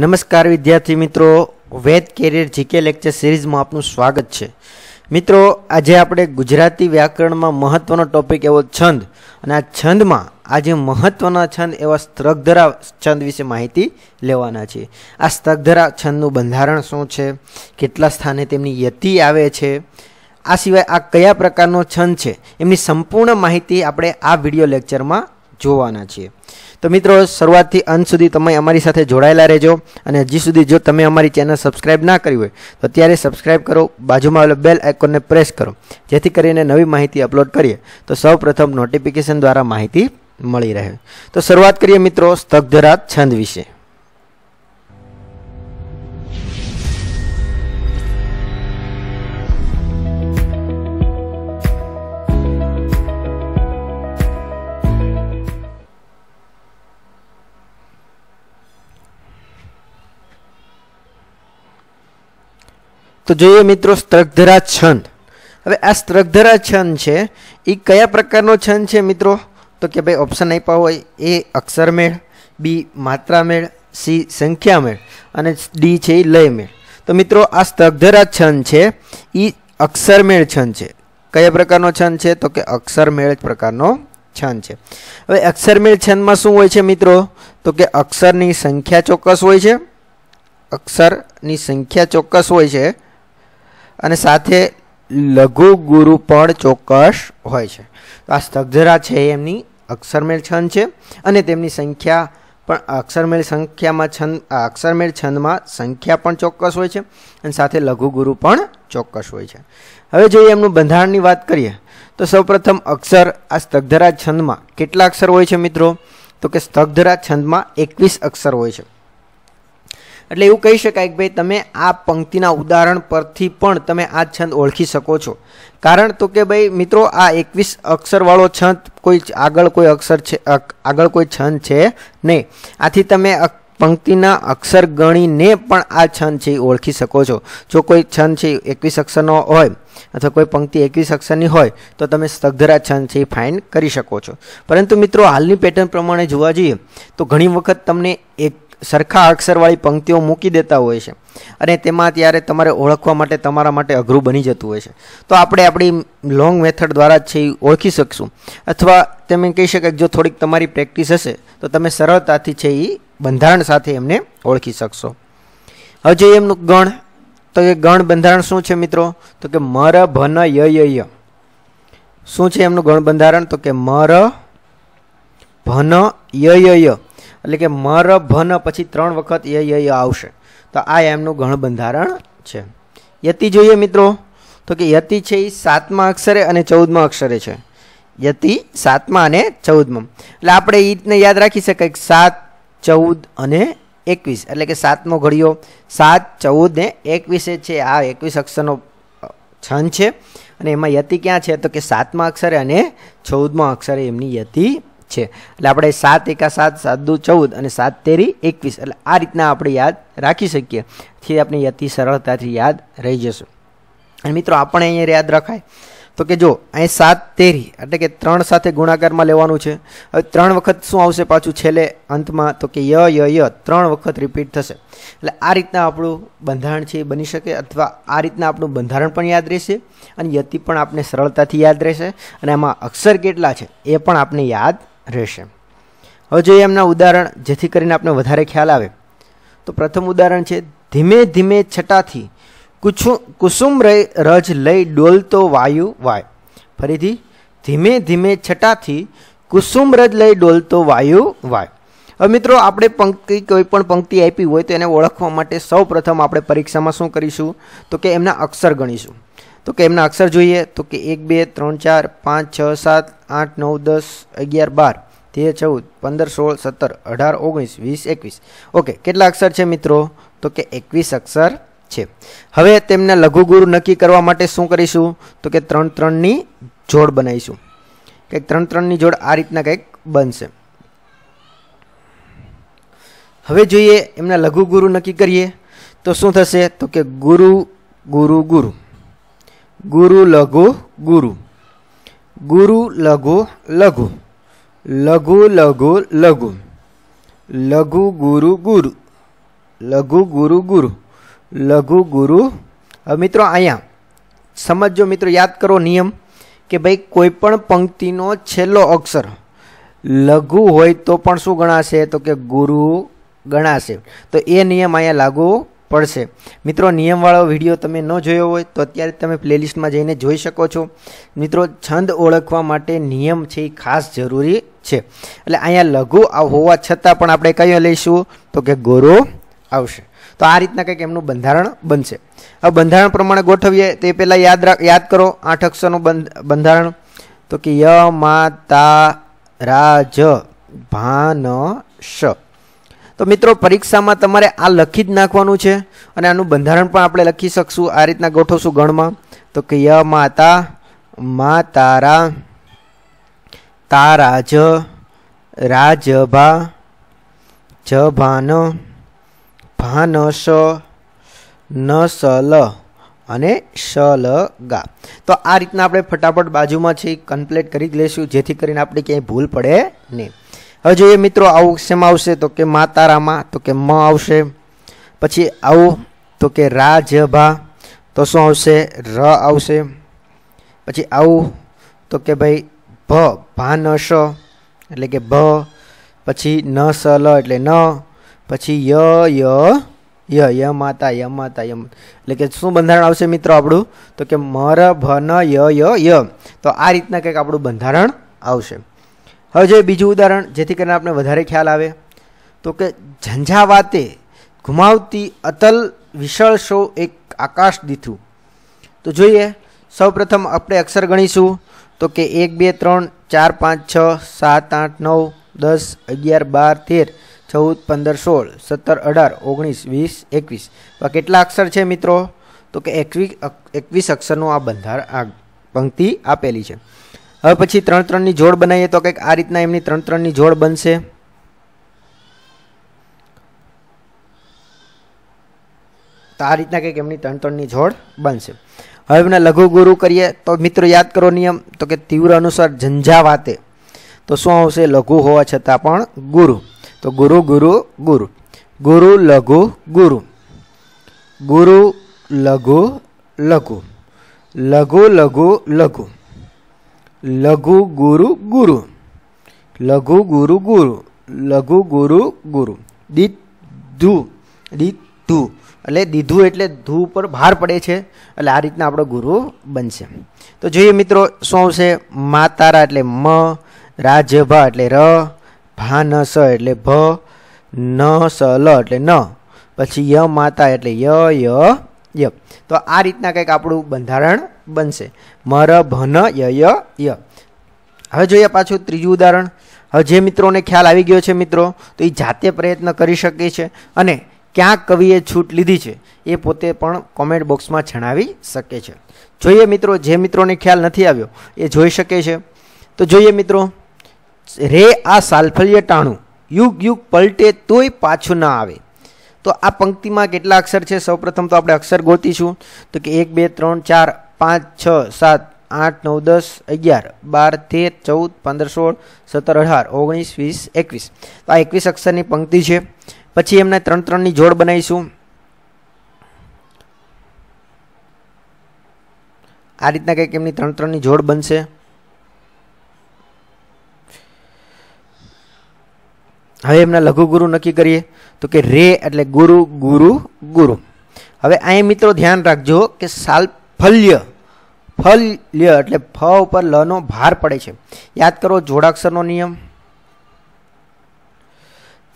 નમસ્કાર વિદ્યાર્થી મિત્રો વેદ કેરિયર જીકે લેક્ચર સિરીઝમાં આપનું સ્વાગત છે મિત્રો આજે આપણે ગુજરાતી વ્યાકરણમાં મહત્ત્વનો ટોપિક એવો છંદ અને આ છંદમાં આજે મહત્ત્વના છંદ એવા સ્ત્રગધરા છંદ વિશે માહિતી લેવાના છે આ સ્ત્રગધરા છંદનું બંધારણ શું છે કેટલા સ્થાને તેમની યતિ આવે છે આ સિવાય આ કયા પ્રકારનો છંદ છે એમની સંપૂર્ણ માહિતી આપણે આ વિડીયો લેક્ચરમાં જોવાના છીએ તો મિત્રો શરૂઆત થી અંત સુધી તમે અમારી સાથે જોડાયેલા રહેજો અને હજી સુધી જો તમે અમારી ચેનલ સબ્સ્ક્રાઇબ ના કરી હોય તો અત્યારે સબ્સ્ક્રાઇબ કરો બાજુમાં આવેલો બેલ આઇકન ને પ્રેસ કરો જેથી કરીને નવી માહિતી અપલોડ કરીએ તો સૌપ્રથમ નોટિફિકેશન દ્વારા માહિતી મળી રહે તો શરૂઆત કરીએ મિત્રો સ્થગધરાત છંદ વિશે તો જોઈએ મિત્રો સ્ત્રગધરા છંદ હવે આ સ્ત્રગધરા છંદ છે એ કયા પ્રકારનો છંદ છે મિત્રો તો કે ભાઈ ઓપ્શન આપ્યા હોય એ અક્ષરમેળ બી માત્રામેળ સી સંખ્યામેળ અને ડી છે એ લયમેળ તો મિત્રો આ સ્તગધરા છંદ છે એ અક્ષરમેળ છંદ છે કયા પ્રકારનો છંદ છે તો કે અક્ષરમેળ પ્રકારનો છંદ છે હવે અક્ષરમેળ છંદમાં શું હોય છે મિત્રો તો કે અક્ષરની સંખ્યા ચોક્કસ હોય છે અક્ષરની સંખ્યા ચોક્કસ હોય છે અને સાથે લઘુ ગુરુ પણ ચોક્કસ હોય છે તો આ સ્તગ્ધરા છે એમની અક્ષરમેળ છંદ છે અને તેમની સંખ્યા પણ અક્ષરમેળ સંખ્યામાં છંદ અક્ષરમેળ છંદમાં સંખ્યા પણ ચોક્કસ હોય છે અને સાથે લઘુ ગુરુ પણ ચોક્કસ હોય છે હવે જોઈએ એમનું બંધારણની વાત કરીએ તો સૌપ્રથમ અક્ષર આ સ્તગ્ધરા છંદમાં કેટલા અક્ષર હોય છે મિત્રો તો કે સ્તગ્ધરા છંદમાં એકવીસ અક્ષર હોય છે એટલે એવું કહી શકાય કે ભાઈ તમે આ પંક્તિના ઉદાહરણ પરથી પણ તમે આ છંદ ઓળખી શકો છો કારણ તો કે ભાઈ મિત્રો આ 21 અક્ષર વાળો છંદ કોઈ આગળ કોઈ અક્ષર છે આગળ કોઈ છંદ છે નહી આથી તમે પંક્તિના અક્ષર ગણીને પણ આ છંદ છે ઓળખી શકો છો જો કોઈ છંદ છે 21 અક્ષરનો હોય અથવા કોઈ પંક્તિ 21 અક્ષરની હોય તો તમે સ્થગધરા છંદ છે ફાઇન્ડ કરી શકો છો પરંતુ મિત્રો હાલની પેટર્ન પ્રમાણે જોવા જોઈએ તો ઘણી વખત તમને એક સરખા અક્ષરવાળી પંક્તિઓ મૂકી દેતા હોય છે અને તેમાંથી આરે તમારે ઓળખવા માટે તમારા માટે અઘરૂ બની જતું હોય છે તો આપણે આપણી લોંગ મેથડ દ્વારા જ છે ઈ ઓળખી શકશું અથવા તમે કહી શકાય જો થોડીક તમારી પ્રેક્ટિસ હશે તો તમે સરળતાથી છે ઈ બંધારણ સાથે અમને ઓળખી શકશો હવે જોઈએ એમનો ગણ તો કે ગણ બંધારણ શું છે મિત્રો તો કે મર ભન યયય શું છે એમનો ગણ બંધારણ તો કે મર ભન યયય એટલે કે મર ભન પછી ત્રણ વખત યય આવશે તો આ એમનું ગણ બંધારણ છે યતિ જોઈએ મિત્રો તો કે યતિ છે એ સાતમા અક્ષરે અને 14મા અક્ષરે છે યતિ સાતમા અને 14માં એટલે આપણે એટને યાદ રાખી શકાય કે 7 14 અને 21 એટલે કે 7મો ઘડીયો 7 14 ને 21 છે આ 21 અક્ષરનો છંદ છે અને એમાં યતિ ક્યાં છે તો કે સાતમા અક્ષરે અને 14મા અક્ષરે એમની યતિ છે એટલે આપણે 7 * 1 = 7 7 * 2 = 14 અને 7 * 3 = 21 એટલે આ રીતના આપણે યાદ રાખી શકીએ થી આપને યતિ સરળતાથી યાદ રહી જશે અને મિત્રો આપણે અહીંયા યાદ રાખાય તો કે જો અહીં 7 * 3 એટલે કે 3 સાથે ગુણાકારમાં લેવાનું છે હવે 3 વખત શું આવશે પાછું છેલે અંતમાં તો કે ય ય ય 3 વખત રિપીટ થશે એટલે આ રીતના આપણો બંધાણ છે બની શકે અથવા આ રીતના આપણો બંધારણ પણ યાદ રહેશે અને યતિ પણ આપને સરળતાથી યાદ રહેશે અને આમાં અક્ષર કેટલા છે એ પણ આપને યાદ रेशम अब જોઈએ એમના ઉદાહરણ જેથી કરીને આપને વધારે ખ્યાલ આવે તો પ્રથમ ઉદાહરણ છે ધીમે ધીમે છટાથી કુછું કુસુમ રજ લઈ ડોલતો વાયુ વાય ફરીથી ધીમે ધીમે છટાથી કુસુમ રજ લઈ ડોલતો વાયુ વાય હવે મિત્રો આપણે પંક્તિ કોઈ પણ પંક્તિ આપી હોય તો એને ઓળખવા માટે સૌ પ્રથમ આપણે પરીક્ષામાં શું કરીશું તો કે એમના અક્ષર ગણીશું તો કે એમના અક્ષર જોઈએ તો કે 1 2 3 4 5 6 7 8 9 10 11 12 13 14 15 16 17 18 19 20 21 ઓકે કેટલા અક્ષર છે મિત્રો તો કે 21 અક્ષર છે હવે તેમને લઘુ ગુરુ નકી કરવા માટે શું કરીશું તો કે 3 3 ની જોડ બનાવીશું કઈક 3 3 ની જોડ આ રીતના કઈક બનશે હવે જોઈએ એમના લઘુ ગુરુ નકી કરીએ તો શું થશે તો કે ગુરુ ગુરુ ગુરુ गुरु लघु गुरु गुरु लघु लघु लघु लघु लघु लघु गुरु गुरु લઘુ ગુરુ ગુરુ લઘુ ગુરુ હવે મિત્રો અહીંયા સમજો મિત્રો યાદ કરો નિયમ કે ભાઈ કોઈ પણ પંક્તિનો છેલ્લો અક્ષર લઘુ હોય તો પણ શું ગણાશે તો કે ગુરુ ગણાશે તો એ નિયમ અહીંયા લાગુ પડશે મિત્રો નિયમવાળો વિડીયો તમે ન જોયો હોય તો અત્યારે તમે પ્લેલિસ્ટમાં જઈને જોઈ શકો છો મિત્રો છંદ ઓળખવા માટે નિયમ છે એ ખાસ જરૂરી છે એટલે અહીંયા લઘુ હોવા છતાં પણ આપણે કયો લઈશું તો કે ગોરો આવશે તો આ રીતના કંઈક એમનું બંધારણ બનશે હવે બંધારણ પ્રમાણે ગોઠવીએ તે પહેલાં યાદ રાખ યાદ કરો આઠ અક્ષરનું બંધારણ તો કે ય મા તા રા ભાન શ તો મિત્રો પરીક્ષામાં તમારે આ લખી જ નાખવાનું છે અને આનું બંધારણ પણ આપણે લખી શકશું આ રીતના ગોઠવશું ગણમાં તો કે ય માતા મા તારા તારા જ રાજભા જ ભાન ભાન સ ન સલ અને શલ ગા તો આ રીતના આપણે ફટાફટ બાજુમાં છે કમ્પ્લેટ કરી જ લેશું જેથી કરીને આપણે ક્યાંય ભૂલ પડે નહીં હજો એ મિત્રો આવું છેમાં આવશે તો કે માતા રામા તો કે મ આવશે પછી આવું તો કે રાજભા તો શું આવશે ર આવશે પછી આવું તો કે ભ ભનશો એટલે કે ભ પછી ન સ લ એટલે ન પછી ય ય ય ય માતા ય માતા યમ એટલે કે શું બંધરણ આવશે મિત્રો આપડું તો કે મ ર ભ ન ય ય ય તો આ રીતના કેક આપડું બંધરણ આવશે હવે જે બીજું ઉદાહરણ જેથી કરીને આપને વધારે ખ્યાલ આવે તો કે ઝંઝાવાતે घुમાવતી અતલ વિશળ શો એક આકાશ દીથુ તો જોઈએ સૌપ્રથમ આપણે અક્ષર ગણીશું તો કે 1 2 3 4 5 6 7 8 9 10 11 12 13 14 15 16 17 18 19 20 21 તો કેટલા અક્ષર છે મિત્રો તો કે 21 અક્ષરનો આ બંધાર પંક્તિ આપેલી છે अबपछि 3 3 ની જોડ બનાઈએ તો કઈક આ રીતના એમની 3 3 ની જોડ બનશે 타 રીતના કઈક એમની 3 3 ની જોડ બનશે હવે એના લઘુ ગુરુ કરીએ તો મિત્રો યાદ કરો નિયમ તો કે તીવ્ર અનુસાર જંજા વાતે તો શું આવશે લઘુ હોવા છતાં પણ ગુરુ તો ગુરુ ગુરુ ગુરુ ગુરુ લઘુ ગુરુ ગુરુ લઘુ લઘુ લઘુ લઘુ લઘુ લઘુ લઘુ ગુરુ ગુરુ લઘુ ગુરુ ગુરુ લઘુ ગુરુ ગુરુ દીધુ દીધુ એટલે દીધું એટલે ધુ પર ભાર પડે છે એટલે આ રીતના આપણો ગુરુ બનશે તો જોઈએ મિત્રો શું આવશે માતારા એટલે મ રાજભા એટલે ર ભા ન સ એટલે ભ ન સ લ એટલે ન પછી ય માતા એટલે ય ય ય તો આ રીતના કંઈક આપણું બંધારણ बनसे मरा भनयय य હવે જોઈએ પાછું ત્રીજું ઉદાહરણ હવે જે મિત્રોને ખ્યાલ આવી ગયો છે મિત્રો તો એ જાતે પ્રયત્ન કરી શકે છે અને ક્યાં કવિએ છૂટ લીધી છે એ પોતે પણ કોમેન્ટ બોક્સમાં છણાવી શકે છે જોઈએ મિત્રો જે મિત્રોને ખ્યાલ નથી આવ્યો એ જોઈ શકે છે તો જોઈએ મિત્રો રે આ સાલફળીય તાણુ યુગ યુગ પલ્ટે તુય પાછું ન આવે તો આ પંક્તિમાં કેટલા અક્ષર છે સૌપ્રથમ તો આપણે અક્ષર ગઓતી છું તો કે 1 2 3 4 5 6 7 8 9 10 11 12 13 14 15 16 17 18 19 20 21 तो आ 21 अक्षर नी पंक्ति छे પછી એમને 3 3 ની જોડ બનાવીશું આ રીતના કે એમની 3 3 ની જોડ બનશે હવે એમને લઘુ ગુરુ નક્કી કરીએ તો કે રે એટલે ગુરુ ગુરુ ગુરુ હવે આય મિત્રો ધ્યાન રાખજો કે સલ ફલ્ય हल्य એટલે ફ ઉપર લ નો ભાર પડે છે યાદ કરો જોડાક્ષરનો નિયમ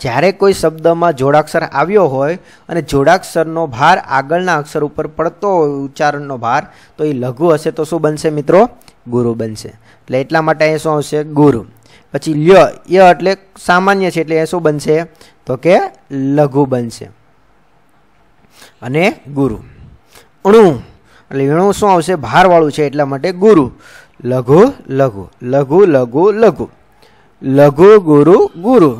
જ્યારે કોઈ શબ્દમાં જોડાક્ષર આવ્યો હોય અને જોડાક્ષરનો ભાર આગળના અક્ષર ઉપર પડતો ઉચ્ચારણનો ભાર તો એ લઘુ હશે તો શું બનશે મિત્રો ગુરુ બનશે એટલે એટલા માટે એ શું આવશે ગુરુ પછી લ્ય એ એટલે સામાન્ય છે એટલે એ શું બનશે તો કે લઘુ બનશે અને ગુરુ ણુ લીણું શું આવશે ભારવાળું છે એટલા માટે ગુરુ લઘુ લઘુ લઘુ લઘુ લઘુ લઘુ ગુરુ ગુરુ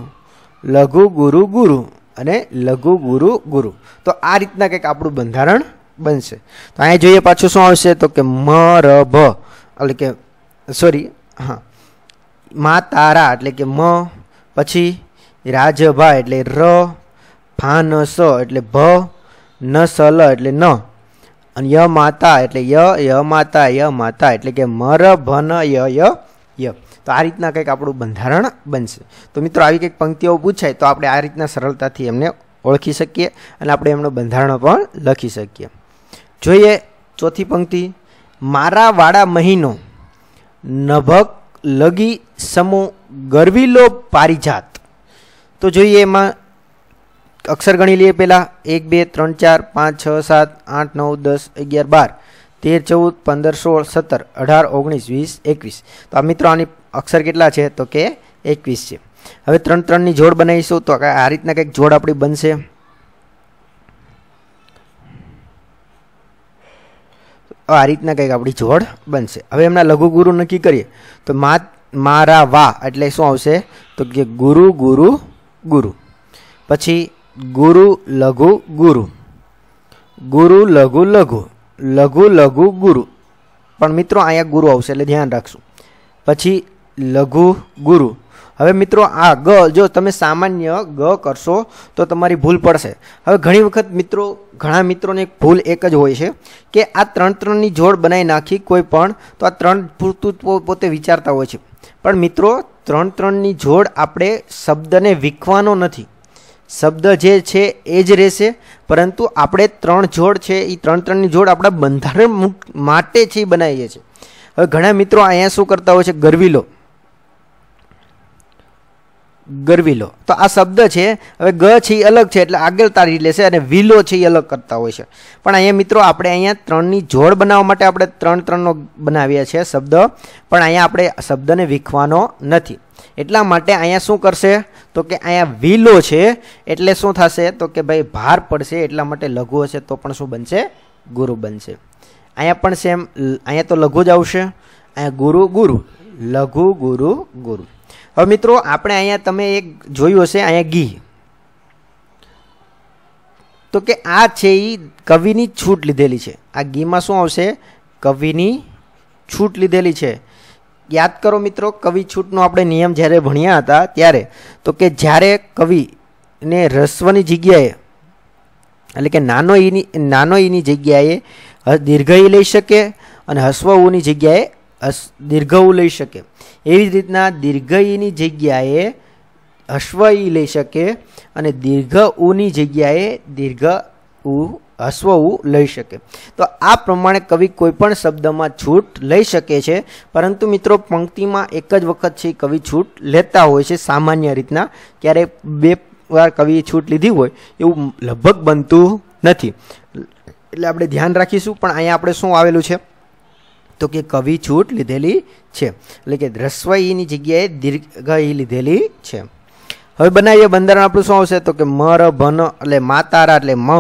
લઘુ ગુરુ ગુરુ અને લઘુ ગુરુ ગુરુ તો આ રીતના કંઈક આપણું બંધારણ બનશે તો અહીંયા જોઈએ પાછું શું આવશે તો કે મ ર ભ એટલે કે સોરી હા મા તારા એટલે કે મ પછી રાજભા એટલે ર ફા ન સ એટલે ભ ન સલ એટલે ન અન ય માતા એટલે ય ય માતા ય માતા એટલે કે મર ભન ય ય તો આ રીતના કાઈક આપડું બંધારણ બનશે તો મિત્રો આવી કાઈક પંક્તિઓ પૂછાય તો આપણે આ રીતના સરળતાથી એમને ઓળખી શકીએ અને આપણે એમનું બંધારણ પણ લખી શકીએ જોઈએ ચોથી પંક્તિ મારા વાડા મહિનો નભક લગી સમુ ગર્વી લો પારીજાત તો જોઈએ એમાં અક્ષર ગણી લઈએ પહેલા 1 2 3 4 5 6 7 8 9 10 11 12 13 14 15 16 17 18 19 20 21 તો મિત્રો આની અક્ષર કેટલા છે તો કે 21 છે હવે 3 3 ની જોડી બનાવીશું તો આ રીતના કઈક જોડ આપડી બનશે આ રીતના કઈક આપડી જોડ બનશે હવે આપણે લઘુ ગુરુ નકી કરીએ તો મા મારા વા એટલે શું આવશે તો કે ગુરુ ગુરુ ગુરુ પછી गुरु लघु गुरु गुरु लघु लघु लघु लघु गुरु पण मित्रों आया गुरु આવશે એટલે ધ્યાન રાખશું પછી लघु गुरु હવે મિત્રો આ ગ જો તમે સામાન્ય ગ કરશો તો તમારી ભૂલ પડશે હવે ઘણી વખત મિત્રો ઘણા મિત્રોને ભૂલ એક જ હોય છે કે આ ત્રણ ત્રણ ની જોડ બનાવી નાખી કોઈપણ તો આ ત્રણ પુત પોતે વિચારતા હોય છે પણ મિત્રો ત્રણ ત્રણ ની જોડ આપણે શબ્દને વિકવાનો નથી શબ્દ જે છે એ જ રહેશે પરંતુ આપણે ત્રણ જોડ છે ઈ ત્રણ ત્રણ ની જોડ આપણે બંધારણ માટે છે બનાવી છે હવે ઘણા મિત્રો આ અહીં શું કરતા હોય છે ગર્વિલો ગર્વિલો તો આ શબ્દ છે હવે ગ છે અલગ છે એટલે આગળ તારી એટલે છે અને વિલો છે એ અલગ કરતા હોય છે પણ અહીંયા મિત્રો આપણે અહીંયા ત્રણ ની જોડ બનાવવા માટે આપણે ત્રણ ત્રણ નો બનાવ્યા છે શબ્દ પણ અહીંયા આપણે શબ્દને વિખવાનો નથી એટલા માટે અહીંયા શું કરશે તો કે આયા વિલો છે એટલે શું થાશે તો કે ભાઈ ભાર પડશે એટલા માટે લઘુ છે તો પણ શું બનશે ગુરુ બનશે આયા પણ સેમ આયા તો લઘુ જ આવશે આયા ગુરુ ગુરુ લઘુ ગુરુ ગુરુ હવે મિત્રો આપણે આયા તમે એક જોયું હશે આયા ઘી તો કે આ છે ઈ કવિની છૂટ લીધેલી છે આ ઘી માં શું આવશે કવિની છૂટ લીધેલી છે યાદ કરો મિત્રો કવિ છૂટનો આપડે નિયમ જારે ભણિયા હતા ત્યારે તો કે જારે કવિ ને રસ્વની જગ્યાએ એટલે કે નાનો ઈ ની નાનો ઈ ની જગ્યાએ હ દીર્ઘ ઈ લઈ શકે અને હસ્વ ઉ ની જગ્યાએ હ દીર્ઘ ઉ લઈ શકે એ જ રીતના દીર્ઘ ઈ ની જગ્યાએ હસ્વ ઈ લઈ શકે અને દીર્ઘ ઉ ની જગ્યાએ દીર્ઘ ઉ અસ્વઉ લઈ શકે તો આ પ્રમાણે કવિ કોઈપણ શબ્દમાં છૂટ લઈ શકે છે પરંતુ મિત્રો પંક્તિમાં એક જ વખત છે કવિ છૂટ લેતા હોય છે સામાન્ય રીતના કેરે બે વાર કવિ છૂટ લીધી હોય એવું લગભગ બનતું નથી એટલે આપણે ધ્યાન રાખીશું પણ અહીંયા આપણે શું આવેલું છે તો કે કવિ છૂટ લેધેલી છે એટલે કે રસ્વય ની જગ્યાએ દીર્ઘા એ લીધેલી છે હવે બનાઈએ બંદરણ આપણું શું આવશે તો કે મ ર ભન એટલે માતારા એટલે મ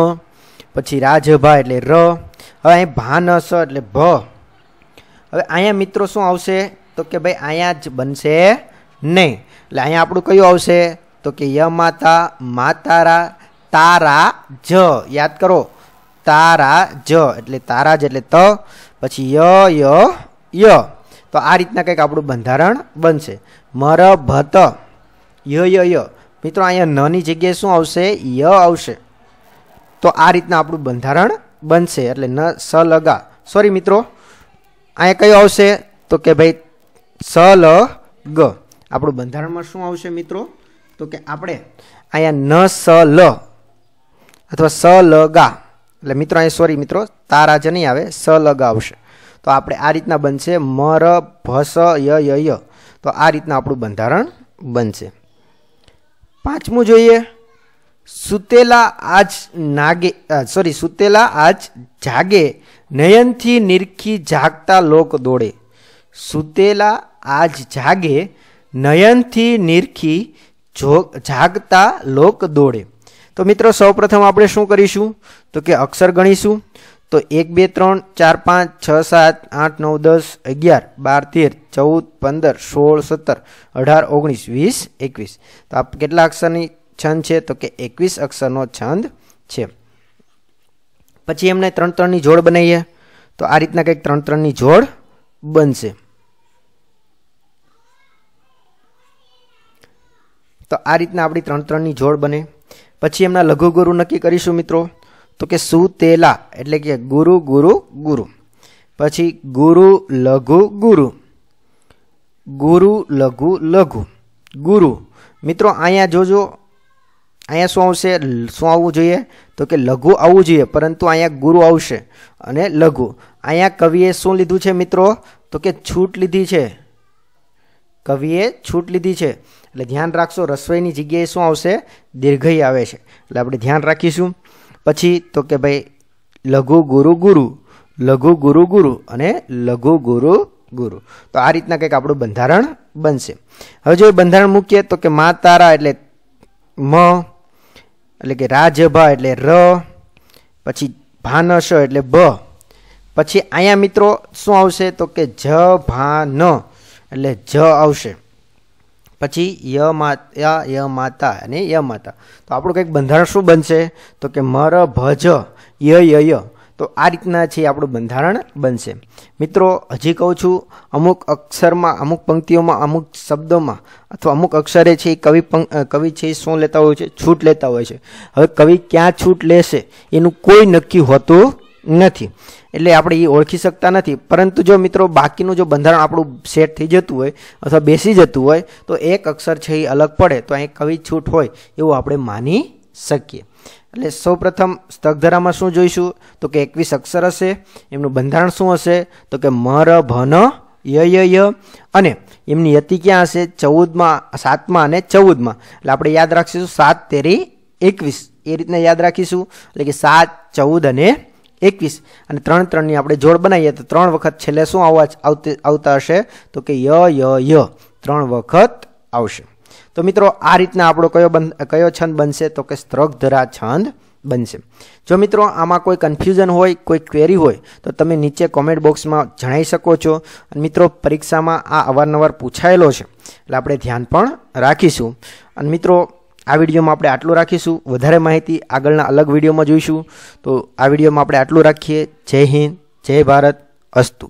પછી રાજ ભાઈ એટલે ર હવે આય ભનસ એટલે ભ હવે આયા મિત્રો શું આવશે તો કે ભાઈ આયા જ બનશે ને એટલે આયા આપણું કયો આવશે તો કે ય માતા મતારા તારા જ યાદ કરો તારા જ એટલે ત પછી ય ય ય તો આ રીતના કાઈક આપણું બંધારણ બનશે મર ભત ય ય ય મિત્રો આયા ન ની જગ્યાએ શું આવશે ય આવશે તો આ રીતના આપણું બંધારણ બનશે એટલે ન સ લગા સોરી મિત્રો આયા કયો આવશે તો કે ભાઈ સ લ ગ આપણું બંધારણમાં શું આવશે મિત્રો તો કે આપણે આયા ન સ લ અથવા સ લગા એટલે મિત્રો આય સોરી મિત્રો તારા જ નહીં આવે સ લગા આવશે તો આપણે આ રીતના બનશે મ ર ભ સ ય ય ય તો આ રીતના આપણું બંધારણ બનશે પાંચમું જોઈએ સુતેલા આજ નાગે સોરી સુતેલા આજ જાગે નયનથી નિરખી જાગતા લોક દોડે સુતેલા આજ જાગે નયનથી નિરખી જો જાગતા લોક દોડે તો મિત્રો સૌપ્રથમ આપણે શું કરીશું તો કે અક્ષર ગણીશું તો એક બે ત્રણ ચાર પાંચ છ સાત આઠ નવ દસ અગિયાર બાર તેર ચૌદ પંદર સોળ સત્તર અઢાર ઓગણીસ વીસ એકવીસ તો આ કેટલા અક્ષરની छंचे तो के 21 अक्षरों छंद छे પછી એમને 3 3 ની જોડ બનઈએ તો આ રીતના કઈક 3 3 ની જોડ બનશે તો આ રીતના આપડી 3 3 ની જોડ બને પછી એમને લઘુ ગુરુ નક્કી કરીશું મિત્રો તો કે સુ તેલા એટલે કે ગુરુ ગુરુ ગુરુ પછી ગુરુ લઘુ ગુરુ ગુરુ લઘુ લઘુ ગુરુ મિત્રો આયા જોજો અહીંયા શું આવશે શું આવવું જોઈએ તો કે લઘુ આવવું જોઈએ પરંતુ અહીંયા ગુરુ આવશે અને લઘુ અહીંયા કવિએ શું લીધું છે મિત્રો તો કે છૂટ લીધી છે કવિએ છૂટ લીધી છે એટલે ધ્યાન રાખશો રસોઈની જગ્યાએ શું આવશે દીર્ઘઈ આવે છે એટલે આપણે ધ્યાન રાખીશું પછી તો કે ભાઈ લઘુ ગુરુ ગુરુ લઘુ ગુરુ ગુરુ અને લઘુ ગુરુ ગુરુ તો આ રીતના કંઈક આપણું બંધારણ બનશે હવે જો બંધારણ મૂકીએ તો કે મા તારા એટલે મ એટલે કે રાજભ એટલે ર પછી ભનસો એટલે ભ પછી આયા મિત્રો શું આવશે તો કે જ ભન એટલે જ આવશે પછી ય માયા ય માતા એટલે ય માતા તો આપણો કઈક બંધારણ શું બનશે તો કે મર ભજ ય ય ય તો આ રીતના છે આપણો બંધારણ બનશે મિત્રો અજી કહું છું અમુક અક્ષર માં અમુક પંક્તિઓ માં અમુક શબ્દો માં અથવા અમુક અક્ષરે છે કવિ પં કવિ છે એ શું લેતા હોય છે છૂટ લેતા હોય છે હવે કવિ ક્યાં છૂટ લેશે એનું કોઈ નક્કી હોતો નથી એટલે આપણે એ ઓળખી શકતા નથી પરંતુ જો મિત્રો બાકીનો જો બંધારણ આપણો સેટ થઈ જતું હોય અથવા બેસી જતું હોય તો એક અક્ષર છે એ અલગ પડે તો એ કવિ છૂટ હોય એવું આપણે માની શકીએ એ સૌપ્રથમ સ્તક ધરામાં શું જોઈશું તો કે 21 અક્ષર હશે એમનું બંધારણ શું હશે તો કે મ ર ભ ન ય ય ય અને એમની યતિ ક્યાં હશે 14 માં 7 માં અને 14 માં એટલે આપણે યાદ રાખીશું 7 3 21 એ રીતે યાદ રાખીશું એટલે કે 7 14 અને 21 અને 3 3 ની આપણે જોળ બનાવીએ તો ત્રણ વખત છેલે શું આવા આવતા હશે તો કે ય ય ય ત્રણ વખત આવશે તો મિત્રો આ રીતના આપણો કયો કયો છંદ બનશે તો કે સ્થગ ધરા છંદ બનશે જો મિત્રો આમાં કોઈ કન્ફ્યુઝન હોય કોઈ ક્વેરી હોય તો તમે નીચે કમેન્ટ બોક્સમાં જણાઈ શકો છો અને મિત્રો પરીક્ષામાં આ અવારનવાર પૂછાયેલો છે એટલે આપણે ધ્યાન પણ રાખીશું અને મિત્રો આ વિડિયોમાં આપણે આટલું રાખીશું વધારે માહિતી આગળના અલગ વિડિયોમાં જોઈશું તો આ વિડિયોમાં આપણે આટલું રાખીએ જય હિન્દ જય ભારત અસ્તુ